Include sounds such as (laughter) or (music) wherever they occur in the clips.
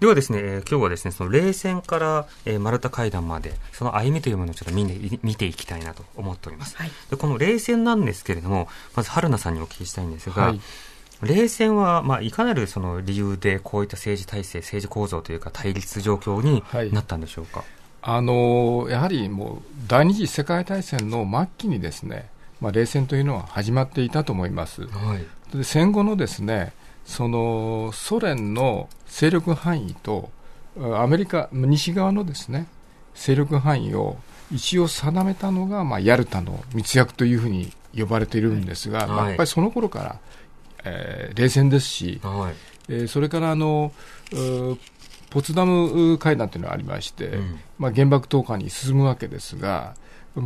ではですね、えー、今日はですね、その冷戦から、えー、丸太会談まで、その歩みというものをちょっと見,、ね、見ていきたいなと思っております、はい、で。この冷戦なんですけれども、まず春菜さんにお聞きしたいんですが、はい、冷戦は、まあ、いかなるその理由でこういった政治体制、政治構造というか対立状況になったんでしょうか、はい、あのやはりもう第二次世界大戦の末期にですね、まあ、冷戦というのは始まっていたと思います。はい、で戦後のですねそのソ連の勢力範囲とアメリカ西側のですね勢力範囲を一応定めたのが、まあ、ヤルタの密約というふうに呼ばれているんですが、はいまあ、やっぱりその頃から、えー、冷戦ですし、はい、えー、それからあのポツダム会談というのがありまして、うん、まあ、原爆投下に進むわけですが、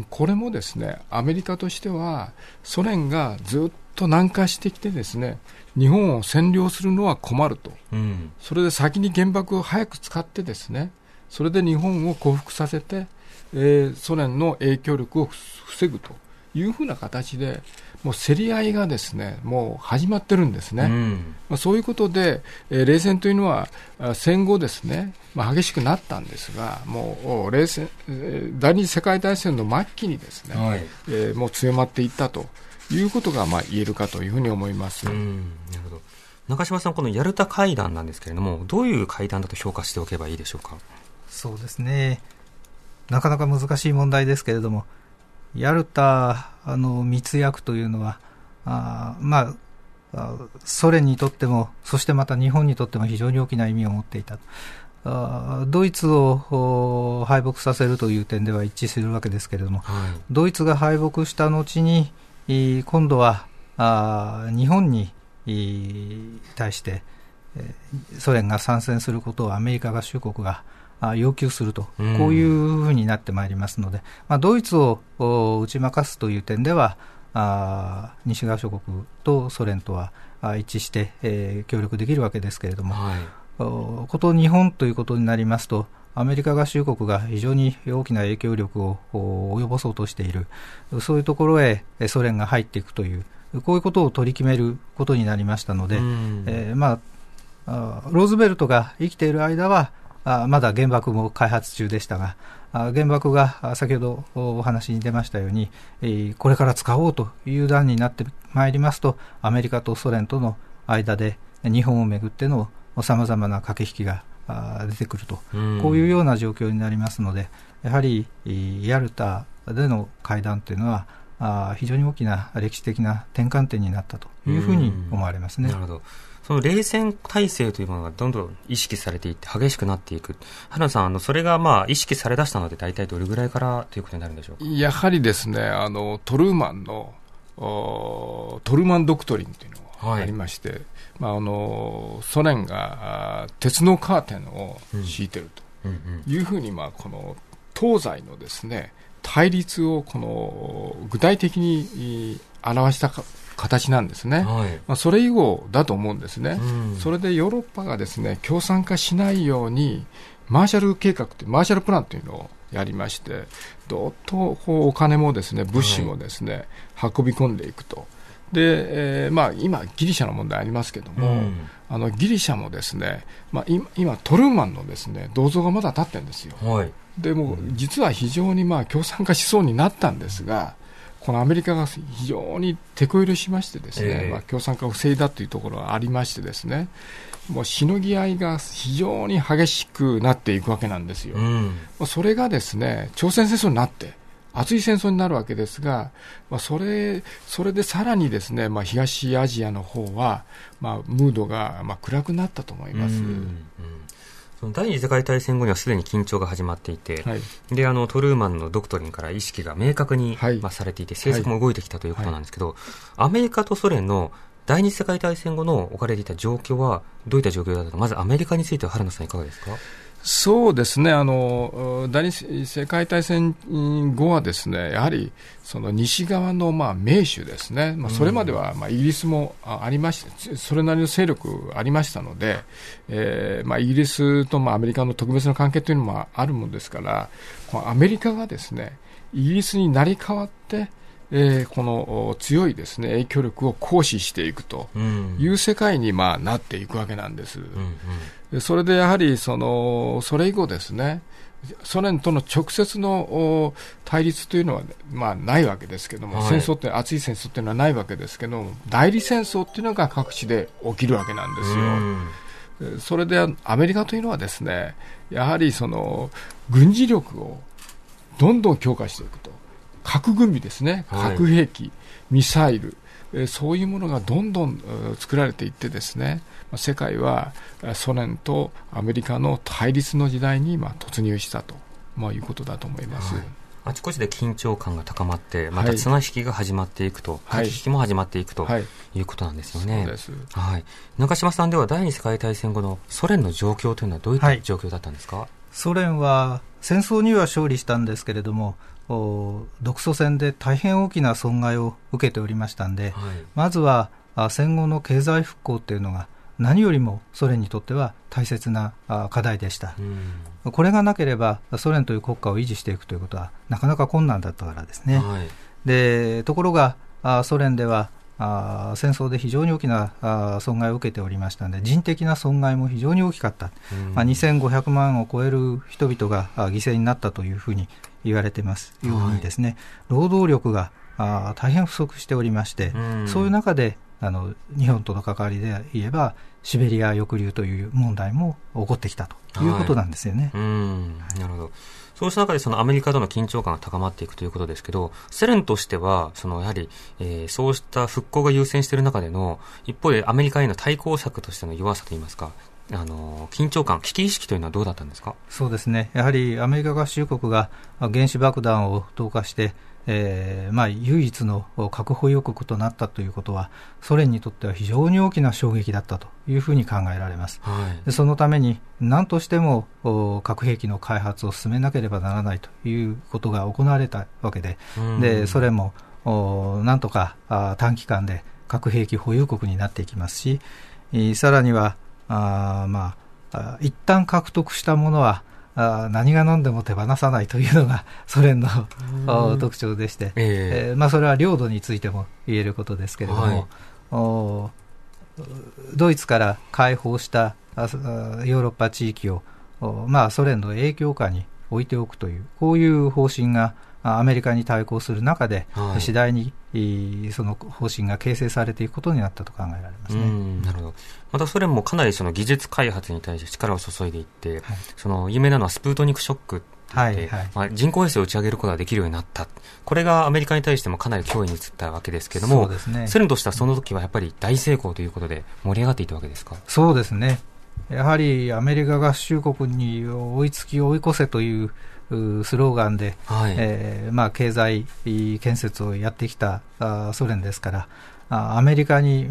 これもですねアメリカとしてはソ連がずっと南下してきてですね日本を占領するのは困ると、うん、それで先に原爆を早く使ってですねそれで日本を降伏させて、えー、ソ連の影響力を防ぐというふうな形でもう競り合いがですねもう始まってるんですね、うん、まあ、そういうことで、えー、冷戦というのは戦後ですね、まあ、激しくなったんですがもう冷戦、えー、第二次世界大戦の末期にですね、はい、えー、もう強まっていったと。いうことがまあ言えるかというふうに思います。中島さん、このヤルタ会談なんですけれども、どういう会談だと評価しておけばいいでしょうか。そうですね。なかなか難しい問題ですけれども、ヤルタの密約というのは、あまあ、ソ連にとっても、そしてまた日本にとっても非常に大きな意味を持っていた。あドイツを敗北させるという点では一致するわけですけれども、はい、ドイツが敗北した後に、今度は日本に対してソ連が参戦することをアメリカ合衆国が要求すると、こういうふうになってまいりますので、まあ、ドイツを打ち負かすという点では、あ西側諸国とソ連とは一致して、えー、協力できるわけですけれども、はい、こと日本ということになりますと、アメリカ合衆国が非常に大きな影響力を及ぼそうとしているそういうところへソ連が入っていくというこういうことを取り決めることになりましたので、えー、まあ、ローズベルトが生きている間はあまだ原爆も開発中でしたがあ原爆が先ほどお話に出ましたように、えこれから使おうという段になってまいりますとアメリカとソ連との間で日本をめぐってのさまざまな駆け引きが出てくると、こういうような状況になりますので、やはりヤルタでの会談というのは、あ非常に大きな歴史的な転換点になったというふうに思われますね。なるほどその冷戦体制というものがどんどん意識されていって激しくなっていく、原田さん、あのそれがまあ意識されだしたので、大体どれぐらいからということになるんでしょうやはりですねあのトルーマンのトルーマン・ドクトリンというのがありまして、はい、まあ、あのソ連が鉄のカーテンを敷いてるというふうに、まあ、この東西のですね対立をこの具体的に表した形なんですね、はい、まあ、それ以後だと思うんですね、うん、それでヨーロッパがですね共産化しないように、マーシャル計画ってマーシャルプランというのをやりまして、どっとこうお金もですね物資もですね、はい、運び込んでいくと。で、えーまあ、今、ギリシャの問題ありますけども、うん、あのギリシャもですね、まあ、今、トルーマンのです、ね、銅像がまだ立ってるんですよ、はい、でも実は非常にまあ共産化しそうになったんですが、このアメリカが非常に手こ入れしまして、ですね、えー、まあ、共産化を防いだというところがありまして、ですねもうしのぎ合いが非常に激しくなっていくわけなんですよ、うん、それがですね朝鮮戦争になって、熱い戦争になるわけですが、まあ、それそれでさらにですね、まあ、東アジアの方は、まあ、ムードが、まあ、暗くなったと思います。うんうん、第二次世界大戦後にはすでに緊張が始まっていて、はい、であのトルーマンのドクトリンから意識が明確に、はい、まあ、されていて政策も動いてきたということなんですけど、はい、アメリカとソ連の第二次世界大戦後の置かれていた状況はどういった状況だったかまずアメリカについては原野さんいかがですか。そうですね、あの第二次世界大戦後は、ですねやはりその西側のまあ盟主ですね、まあ、それまではまあイギリスもありまして、それなりの勢力ありましたので、えーまあ、イギリスとまあアメリカの特別な関係というのもあるものですから、アメリカがですねイギリスに成り代わって、えー、この強いですね影響力を行使していくという世界にまあなっていくわけなんです。うんうんそれでやはりその、それ以後ですね、ソ連との直接の対立というのは、まあ、ないわけですけども、はい、戦争って、熱い戦争というのはないわけですけども、代理戦争というのが各地で起きるわけなんですよ。それでアメリカというのはですねやはりその軍事力をどんどん強化していくと核軍備ですね核兵器、はい、ミサイルえそういうものがどんどん作られていってですね世界はソ連とアメリカの対立の時代に今突入したと、まあ、いうことだと思います。はいあちこちで緊張感が高まって、また綱引きが始まっていくと、はい、引きも始まっていくと、はい、いうことなんですよね。はい、中島さんでは第二次世界大戦後のソ連の状況というのはどういった状況だったんですか、はいソ連は戦争には勝利したんですけれども独ソ戦で大変大きな損害を受けておりましたんで、はい、まずは戦後の経済復興っていうのが何よりもソ連にとっては大切な課題でした、うん、これがなければソ連という国家を維持していくということはなかなか困難だったからですね、はい、でところがソ連ではあ戦争で非常に大きなあ損害を受けておりましたので人的な損害も非常に大きかった、まあ、2500万を超える人々が犠牲になったというふうに言われてますようにですね、はい、労働力があ大変不足しておりまして、そういう中であの日本との関わりで言えばシベリア抑留という問題も起こってきたということなんですよね。はい、うんなるほどそうした中でそのアメリカとの緊張感が高まっていくということですけど、セレンとしては、そのやはり、えー、そうした復興が優先している中での、一方でアメリカへの対抗策としての弱さといいますか、あの緊張感、危機意識というのはどうだったんですかそうですね、やはりアメリカ合衆国が原子爆弾を投下して、えーまあ、唯一の核保有国となったということは、ソ連にとっては非常に大きな衝撃だったというふうに考えられます、はい、そのために、何としても核兵器の開発を進めなければならないということが行われたわけで、でソ連もなんとか短期間で核兵器保有国になっていきますし、さらにはあまあ一旦獲得したものはあ何が何でも手放さないというのが (laughs) ソ連の特徴でして、えー、えー、まあ、それは領土についても言えることですけれども、はいおドイツから解放したヨーロッパ地域を、まあ、ソ連の影響下に置いておくというこういう方針がアメリカに対抗する中で、次第にその方針が形成されていくことになったと考えられますねなるほどまたソ連もかなりその技術開発に対して力を注いでいって、はい、その有名なのはスプートニクショックはいはいまあ、人工衛星を打ち上げることができるようになった、これがアメリカに対してもかなり脅威に移ったわけですけれども、そうですね、ソ連としてはその時はやっぱり大成功ということで、盛り上がっていたわけですかそうですね、やはりアメリカ合衆国に追いつき、追い越せというスローガンで、はい、えー、まあ、経済建設をやってきたソ連ですから、アメリカに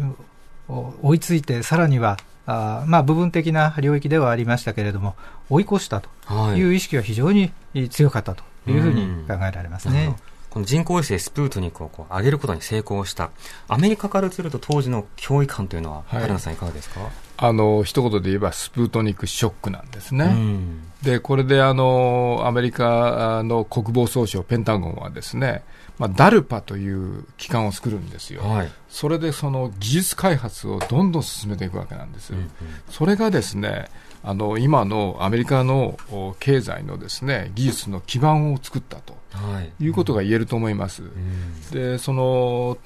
追いついて、さらにはあまあ、部分的な領域ではありましたけれども、追い越したという意識は非常に強かったというふうに考えられますね。はいこの人工衛星スプートニクをこう上げることに成功した、アメリカからすると当時の脅威感というのは、はい、春菜さん、いかがですかあの一言で言えば、スプートニクショックなんですね。うん、でこれであのアメリカの国防総省、ペンタゴンはですね、まあ、ダルパという機関を作るんですよ、はい、それでその技術開発をどんどん進めていくわけなんです、うんうん、それがですねあの今のアメリカの経済のですね技術の基盤を作ったと、はい、いうことが言えると思います、うん、でその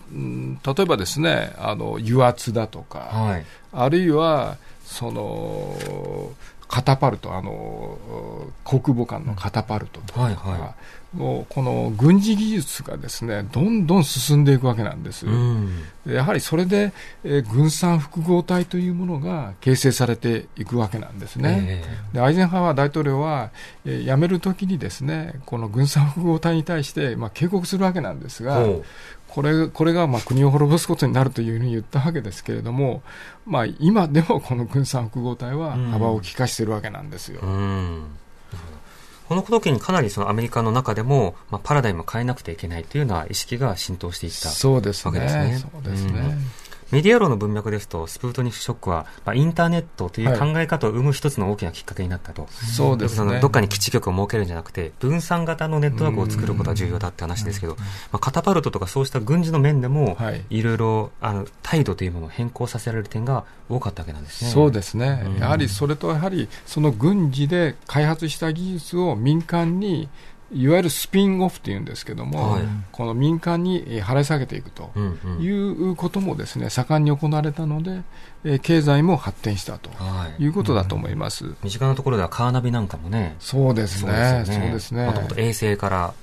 例えばですねあの油圧だとか、はい、あるいはそのカタパルトあの国母官のカタパルトとか、うんはいはいもうこの軍事技術がですねどんどん進んでいくわけなんです、うん、やはりそれで、えー、軍産複合体というものが形成されていくわけなんですね、えー、でアイゼンハワー大統領は、えー、辞めるときにですねこの軍産複合体に対して、まあ、警告するわけなんですが、これこれがまあ国を滅ぼすことになるというふうに言ったわけですけれども、まあ、今でもこの軍産複合体は幅を利かしているわけなんですよ。うんうんこの時にかなりそのアメリカの中でも、まあ、パラダイムを変えなくてはいけないというような意識が浸透していったわけですね。そうですね。そうですね。うんメディア論の文脈ですと、スプートニフショックは、まあ、インターネットという考え方を生む一つの大きなきっかけになったと。そうですね。どっかに基地局を設けるんじゃなくて、分散型のネットワークを作ることは重要だって話ですけど、まあ、カタパルトとかそうした軍事の面でも、いろいろ、あの、態度というものを変更させられる点が多かったわけなんですね。そうですね。やはりそれと、やはりその軍事で開発した技術を民間に、いわゆるスピンオフっていうんですけども、はい、この民間に払い下げていくということもですね、盛んに行われたので、え経済も発展したということだと思います、はいうん、身近なところではカーナビなんかもね、そうですね、そうですね、衛星から